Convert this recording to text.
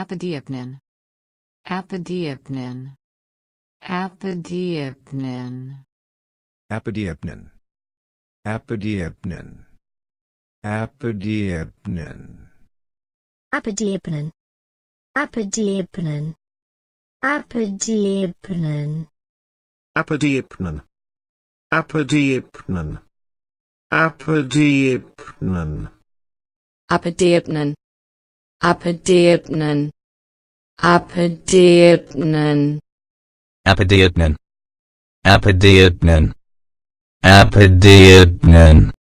Apidiapnin. Apidiapnin. Apidiapnin. Apidiapnin. Apidiapnin. Apidiapnin. Apidiapnin. Apidiapnin. Apidiapnin. Apidiapnin. Apidiapnin. Apidiapnin. Apidiapnin. Appedirbnen. Appedirbnen. Appedirbnen. Appedirbnen. Appedirbnen.